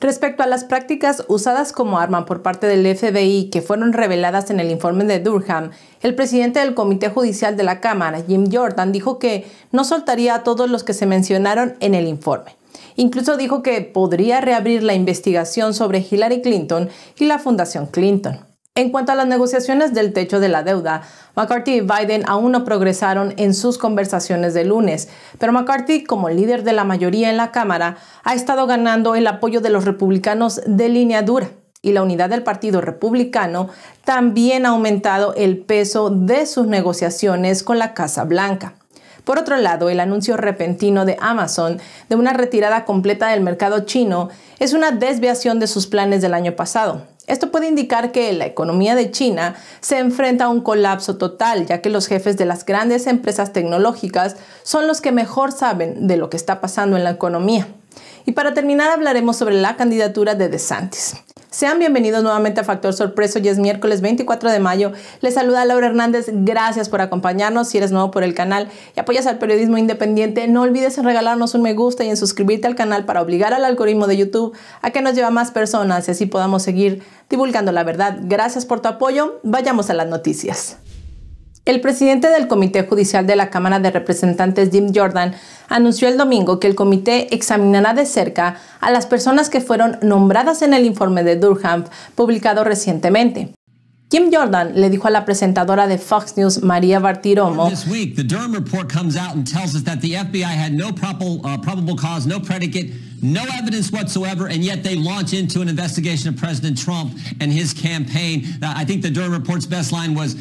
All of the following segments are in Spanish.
Respecto a las prácticas usadas como arma por parte del FBI que fueron reveladas en el informe de Durham, el presidente del Comité Judicial de la Cámara, Jim Jordan, dijo que no soltaría a todos los que se mencionaron en el informe. Incluso dijo que podría reabrir la investigación sobre Hillary Clinton y la Fundación Clinton. En cuanto a las negociaciones del techo de la deuda, McCarthy y Biden aún no progresaron en sus conversaciones de lunes, pero McCarthy, como líder de la mayoría en la Cámara, ha estado ganando el apoyo de los republicanos de línea dura y la unidad del Partido Republicano también ha aumentado el peso de sus negociaciones con la Casa Blanca. Por otro lado, el anuncio repentino de Amazon de una retirada completa del mercado chino es una desviación de sus planes del año pasado. Esto puede indicar que la economía de China se enfrenta a un colapso total, ya que los jefes de las grandes empresas tecnológicas son los que mejor saben de lo que está pasando en la economía. Y para terminar hablaremos sobre la candidatura de DeSantis. Sean bienvenidos nuevamente a Factor Sorpreso Hoy es miércoles 24 de mayo. Les saluda Laura Hernández. Gracias por acompañarnos. Si eres nuevo por el canal y apoyas al periodismo independiente, no olvides en regalarnos un me gusta y en suscribirte al canal para obligar al algoritmo de YouTube a que nos lleve a más personas y así podamos seguir divulgando la verdad. Gracias por tu apoyo. Vayamos a las noticias. El presidente del Comité Judicial de la Cámara de Representantes, Jim Jordan, anunció el domingo que el comité examinará de cerca a las personas que fueron nombradas en el informe de Durham publicado recientemente. Kim Jordan le dijo a la presentadora de Fox News, María Bartiromo, This week, the Durham report comes out and tells us that the FBI had no probable, uh, probable cause, no predicate, no evidence whatsoever, and yet they launch into an investigation of President Trump and his campaign. I think the Durham report's best line was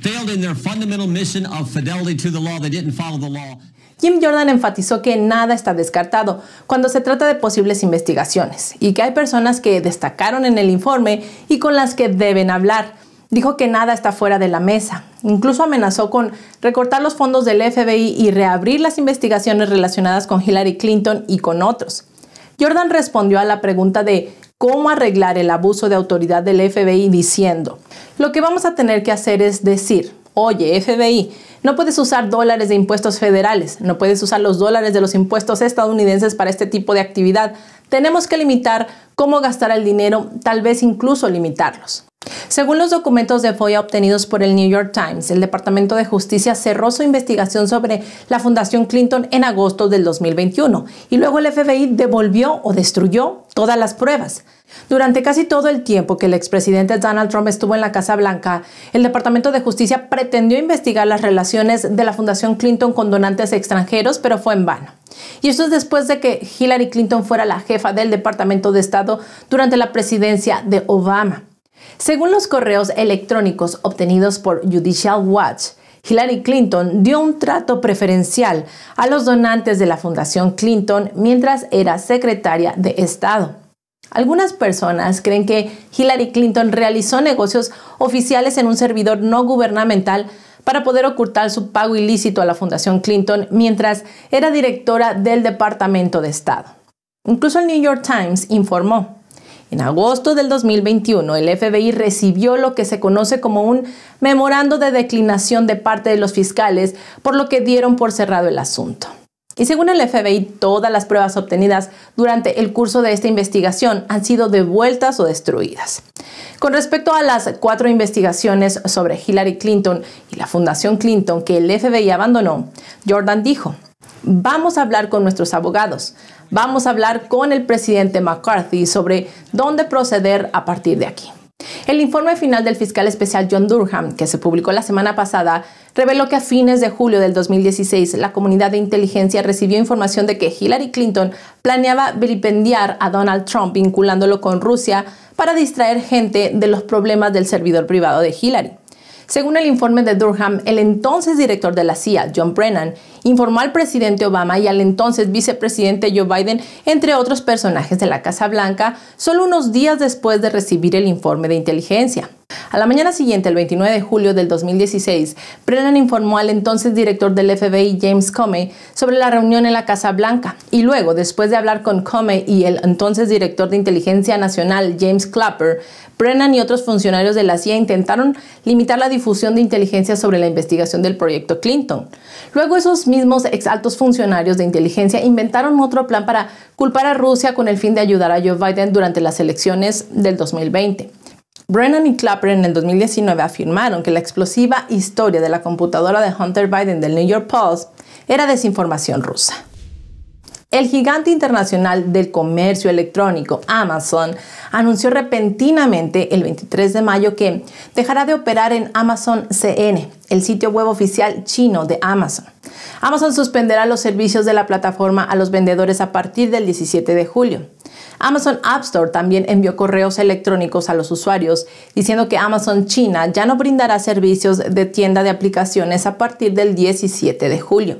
failed in their fundamental mission of fidelity to the law. They didn't follow the law. Jim Jordan enfatizó que nada está descartado cuando se trata de posibles investigaciones y que hay personas que destacaron en el informe y con las que deben hablar. Dijo que nada está fuera de la mesa. Incluso amenazó con recortar los fondos del FBI y reabrir las investigaciones relacionadas con Hillary Clinton y con otros. Jordan respondió a la pregunta de cómo arreglar el abuso de autoridad del FBI diciendo, lo que vamos a tener que hacer es decir, oye, FBI, no puedes usar dólares de impuestos federales, no puedes usar los dólares de los impuestos estadounidenses para este tipo de actividad. Tenemos que limitar cómo gastar el dinero, tal vez incluso limitarlos. Según los documentos de FOIA obtenidos por el New York Times, el Departamento de Justicia cerró su investigación sobre la Fundación Clinton en agosto del 2021 y luego el FBI devolvió o destruyó todas las pruebas. Durante casi todo el tiempo que el expresidente Donald Trump estuvo en la Casa Blanca, el Departamento de Justicia pretendió investigar las relaciones de la Fundación Clinton con donantes extranjeros, pero fue en vano. Y esto es después de que Hillary Clinton fuera la jefa del Departamento de Estado durante la presidencia de Obama. Según los correos electrónicos obtenidos por Judicial Watch, Hillary Clinton dio un trato preferencial a los donantes de la Fundación Clinton mientras era secretaria de Estado. Algunas personas creen que Hillary Clinton realizó negocios oficiales en un servidor no gubernamental para poder ocultar su pago ilícito a la Fundación Clinton mientras era directora del Departamento de Estado. Incluso el New York Times informó, en agosto del 2021, el FBI recibió lo que se conoce como un memorando de declinación de parte de los fiscales, por lo que dieron por cerrado el asunto. Y según el FBI, todas las pruebas obtenidas durante el curso de esta investigación han sido devueltas o destruidas. Con respecto a las cuatro investigaciones sobre Hillary Clinton y la Fundación Clinton que el FBI abandonó, Jordan dijo, vamos a hablar con nuestros abogados. Vamos a hablar con el presidente McCarthy sobre dónde proceder a partir de aquí. El informe final del fiscal especial John Durham, que se publicó la semana pasada, reveló que a fines de julio del 2016 la comunidad de inteligencia recibió información de que Hillary Clinton planeaba vilipendiar a Donald Trump vinculándolo con Rusia para distraer gente de los problemas del servidor privado de Hillary. Según el informe de Durham, el entonces director de la CIA, John Brennan, informó al presidente Obama y al entonces vicepresidente Joe Biden, entre otros personajes de la Casa Blanca, solo unos días después de recibir el informe de inteligencia. A la mañana siguiente, el 29 de julio del 2016, Brennan informó al entonces director del FBI, James Comey, sobre la reunión en la Casa Blanca. Y luego, después de hablar con Comey y el entonces director de Inteligencia Nacional, James Clapper, Brennan y otros funcionarios de la CIA intentaron limitar la difusión de inteligencia sobre la investigación del proyecto Clinton. Luego esos mismos ex altos funcionarios de inteligencia inventaron otro plan para culpar a Rusia con el fin de ayudar a Joe Biden durante las elecciones del 2020. Brennan y Clapper en el 2019 afirmaron que la explosiva historia de la computadora de Hunter Biden del New York Post era desinformación rusa. El gigante internacional del comercio electrónico Amazon anunció repentinamente el 23 de mayo que dejará de operar en Amazon CN, el sitio web oficial chino de Amazon. Amazon suspenderá los servicios de la plataforma a los vendedores a partir del 17 de julio. Amazon App Store también envió correos electrónicos a los usuarios diciendo que Amazon China ya no brindará servicios de tienda de aplicaciones a partir del 17 de julio.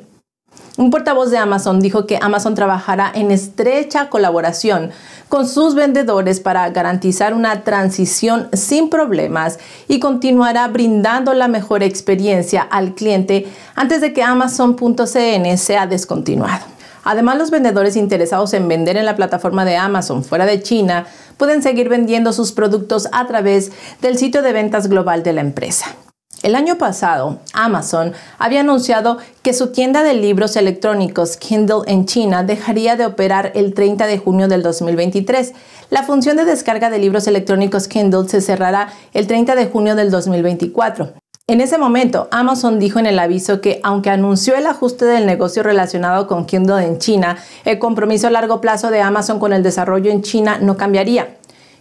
Un portavoz de Amazon dijo que Amazon trabajará en estrecha colaboración con sus vendedores para garantizar una transición sin problemas y continuará brindando la mejor experiencia al cliente antes de que Amazon.cn sea descontinuado. Además, los vendedores interesados en vender en la plataforma de Amazon fuera de China pueden seguir vendiendo sus productos a través del sitio de ventas global de la empresa. El año pasado, Amazon había anunciado que su tienda de libros electrónicos Kindle en China dejaría de operar el 30 de junio del 2023. La función de descarga de libros electrónicos Kindle se cerrará el 30 de junio del 2024. En ese momento, Amazon dijo en el aviso que, aunque anunció el ajuste del negocio relacionado con Kindle en China, el compromiso a largo plazo de Amazon con el desarrollo en China no cambiaría.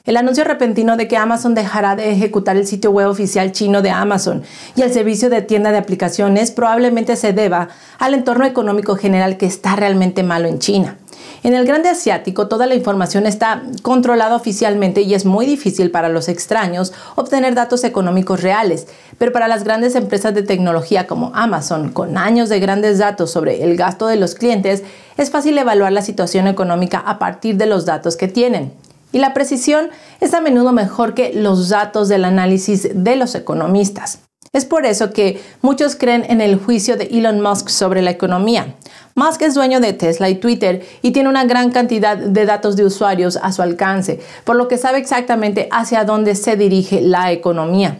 El anuncio repentino de que Amazon dejará de ejecutar el sitio web oficial chino de Amazon y el servicio de tienda de aplicaciones probablemente se deba al entorno económico general que está realmente malo en China. En el grande asiático toda la información está controlada oficialmente y es muy difícil para los extraños obtener datos económicos reales, pero para las grandes empresas de tecnología como Amazon, con años de grandes datos sobre el gasto de los clientes, es fácil evaluar la situación económica a partir de los datos que tienen y la precisión es a menudo mejor que los datos del análisis de los economistas. Es por eso que muchos creen en el juicio de Elon Musk sobre la economía, que es dueño de Tesla y Twitter y tiene una gran cantidad de datos de usuarios a su alcance, por lo que sabe exactamente hacia dónde se dirige la economía.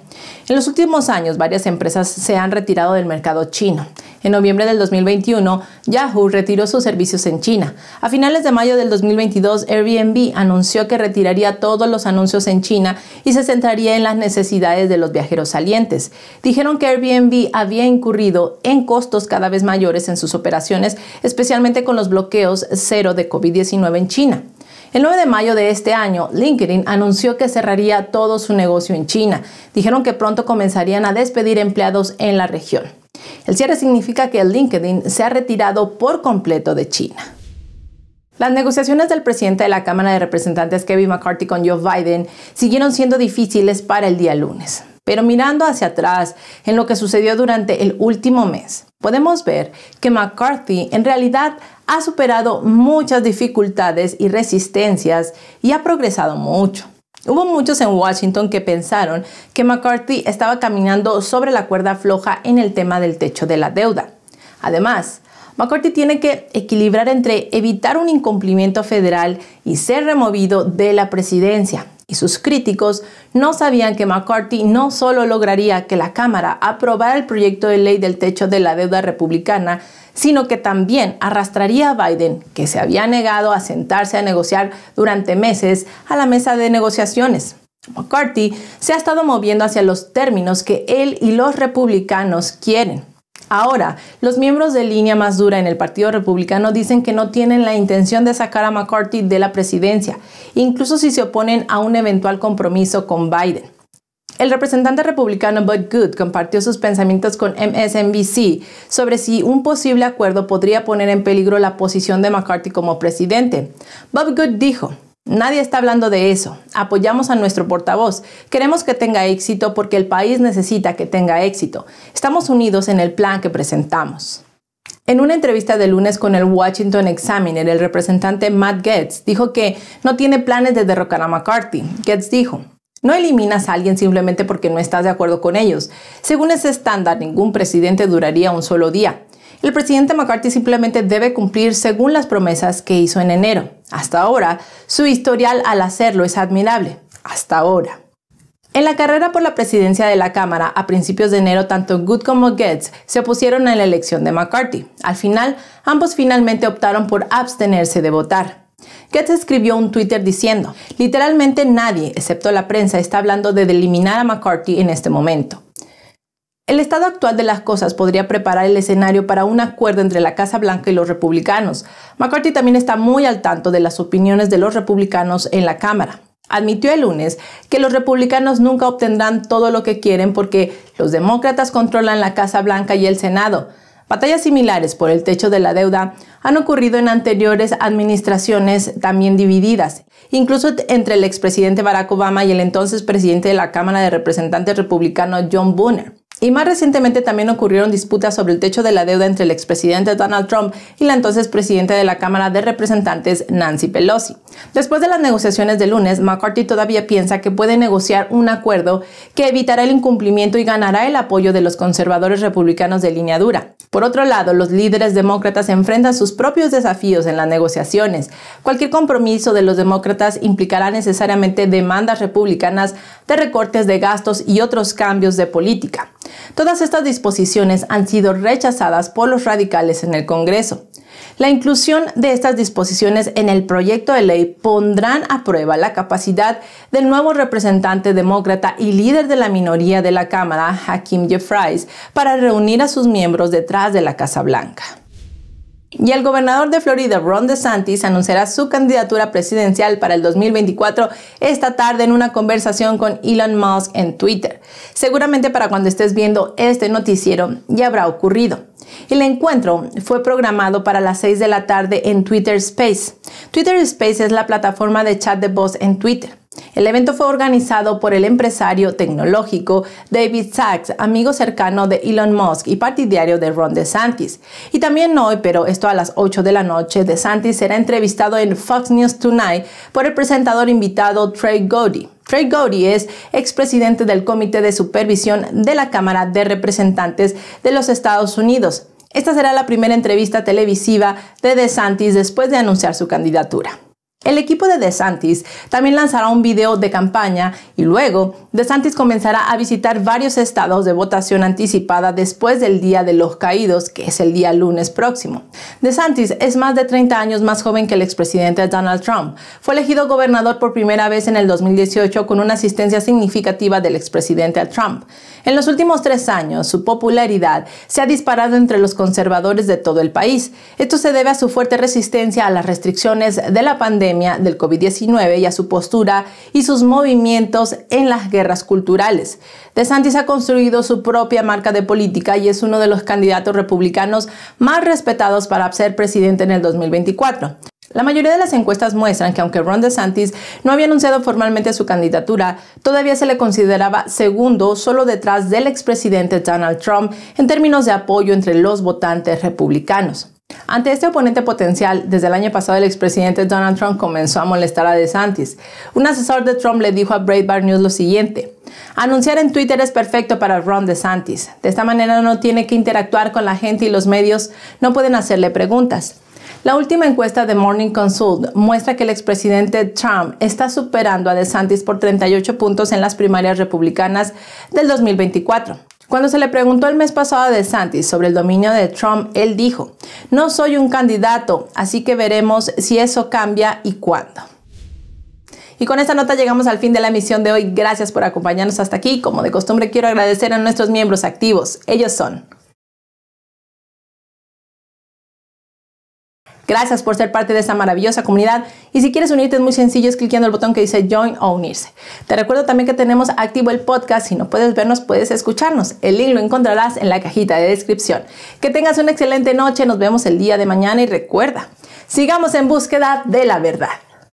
En los últimos años, varias empresas se han retirado del mercado chino. En noviembre del 2021, Yahoo retiró sus servicios en China. A finales de mayo del 2022, Airbnb anunció que retiraría todos los anuncios en China y se centraría en las necesidades de los viajeros salientes. Dijeron que Airbnb había incurrido en costos cada vez mayores en sus operaciones especialmente con los bloqueos cero de COVID-19 en China. El 9 de mayo de este año, LinkedIn anunció que cerraría todo su negocio en China. Dijeron que pronto comenzarían a despedir empleados en la región. El cierre significa que LinkedIn se ha retirado por completo de China. Las negociaciones del presidente de la Cámara de Representantes Kevin McCarthy con Joe Biden siguieron siendo difíciles para el día lunes. Pero mirando hacia atrás en lo que sucedió durante el último mes, podemos ver que McCarthy en realidad ha superado muchas dificultades y resistencias y ha progresado mucho. Hubo muchos en Washington que pensaron que McCarthy estaba caminando sobre la cuerda floja en el tema del techo de la deuda. Además, McCarthy tiene que equilibrar entre evitar un incumplimiento federal y ser removido de la presidencia, y sus críticos no sabían que McCarthy no solo lograría que la Cámara aprobara el proyecto de ley del techo de la deuda republicana, sino que también arrastraría a Biden, que se había negado a sentarse a negociar durante meses, a la mesa de negociaciones. McCarthy se ha estado moviendo hacia los términos que él y los republicanos quieren. Ahora, los miembros de línea más dura en el Partido Republicano dicen que no tienen la intención de sacar a McCarthy de la presidencia, incluso si se oponen a un eventual compromiso con Biden. El representante republicano Bud Good compartió sus pensamientos con MSNBC sobre si un posible acuerdo podría poner en peligro la posición de McCarthy como presidente. Bob Good dijo, Nadie está hablando de eso. Apoyamos a nuestro portavoz. Queremos que tenga éxito porque el país necesita que tenga éxito. Estamos unidos en el plan que presentamos. En una entrevista de lunes con el Washington Examiner, el representante Matt Getz dijo que no tiene planes de derrocar a McCarthy. Getz dijo, no eliminas a alguien simplemente porque no estás de acuerdo con ellos. Según ese estándar, ningún presidente duraría un solo día. El presidente McCarthy simplemente debe cumplir según las promesas que hizo en enero. Hasta ahora, su historial al hacerlo es admirable. Hasta ahora. En la carrera por la presidencia de la Cámara, a principios de enero, tanto Good como Gates se opusieron a la elección de McCarthy. Al final, ambos finalmente optaron por abstenerse de votar. Gates escribió un Twitter diciendo, literalmente nadie, excepto la prensa, está hablando de eliminar a McCarthy en este momento. El estado actual de las cosas podría preparar el escenario para un acuerdo entre la Casa Blanca y los republicanos. McCarthy también está muy al tanto de las opiniones de los republicanos en la Cámara. Admitió el lunes que los republicanos nunca obtendrán todo lo que quieren porque los demócratas controlan la Casa Blanca y el Senado. Batallas similares por el techo de la deuda han ocurrido en anteriores administraciones también divididas, incluso entre el expresidente Barack Obama y el entonces presidente de la Cámara de Representantes republicano John Boehner. Y más recientemente también ocurrieron disputas sobre el techo de la deuda entre el expresidente Donald Trump y la entonces presidenta de la Cámara de Representantes, Nancy Pelosi. Después de las negociaciones de lunes, McCarthy todavía piensa que puede negociar un acuerdo que evitará el incumplimiento y ganará el apoyo de los conservadores republicanos de línea dura. Por otro lado, los líderes demócratas enfrentan sus propios desafíos en las negociaciones. Cualquier compromiso de los demócratas implicará necesariamente demandas republicanas de recortes de gastos y otros cambios de política. Todas estas disposiciones han sido rechazadas por los radicales en el Congreso. La inclusión de estas disposiciones en el proyecto de ley pondrán a prueba la capacidad del nuevo representante demócrata y líder de la minoría de la Cámara, Hakim Jeffries, para reunir a sus miembros detrás de la Casa Blanca. Y el gobernador de Florida, Ron DeSantis, anunciará su candidatura presidencial para el 2024 esta tarde en una conversación con Elon Musk en Twitter. Seguramente para cuando estés viendo este noticiero ya habrá ocurrido. El encuentro fue programado para las 6 de la tarde en Twitter Space. Twitter Space es la plataforma de chat de voz en Twitter. El evento fue organizado por el empresario tecnológico David Sachs, amigo cercano de Elon Musk y partidario de Ron DeSantis. Y también hoy, pero esto a las 8 de la noche, DeSantis será entrevistado en Fox News Tonight por el presentador invitado Trey Gowdy. Trey Gowdy es expresidente del Comité de Supervisión de la Cámara de Representantes de los Estados Unidos. Esta será la primera entrevista televisiva de DeSantis después de anunciar su candidatura. El equipo de DeSantis también lanzará un video de campaña y luego DeSantis comenzará a visitar varios estados de votación anticipada después del Día de los Caídos, que es el día lunes próximo. DeSantis es más de 30 años más joven que el expresidente Donald Trump. Fue elegido gobernador por primera vez en el 2018 con una asistencia significativa del expresidente Trump. En los últimos tres años, su popularidad se ha disparado entre los conservadores de todo el país. Esto se debe a su fuerte resistencia a las restricciones de la pandemia del COVID-19 y a su postura y sus movimientos en las guerras culturales. De Santis ha construido su propia marca de política y es uno de los candidatos republicanos más respetados para ser presidente en el 2024. La mayoría de las encuestas muestran que aunque Ron DeSantis no había anunciado formalmente su candidatura, todavía se le consideraba segundo solo detrás del expresidente Donald Trump en términos de apoyo entre los votantes republicanos. Ante este oponente potencial, desde el año pasado el expresidente Donald Trump comenzó a molestar a DeSantis. Un asesor de Trump le dijo a Breitbart News lo siguiente. Anunciar en Twitter es perfecto para Ron DeSantis. De esta manera no tiene que interactuar con la gente y los medios no pueden hacerle preguntas. La última encuesta de Morning Consult muestra que el expresidente Trump está superando a DeSantis por 38 puntos en las primarias republicanas del 2024. Cuando se le preguntó el mes pasado a DeSantis sobre el dominio de Trump, él dijo, no soy un candidato, así que veremos si eso cambia y cuándo. Y con esta nota llegamos al fin de la emisión de hoy. Gracias por acompañarnos hasta aquí. Como de costumbre, quiero agradecer a nuestros miembros activos. Ellos son Gracias por ser parte de esta maravillosa comunidad y si quieres unirte es muy sencillo, es cliqueando el botón que dice Join o unirse. Te recuerdo también que tenemos activo el podcast, si no puedes vernos puedes escucharnos, el link lo encontrarás en la cajita de descripción. Que tengas una excelente noche, nos vemos el día de mañana y recuerda, sigamos en búsqueda de la verdad.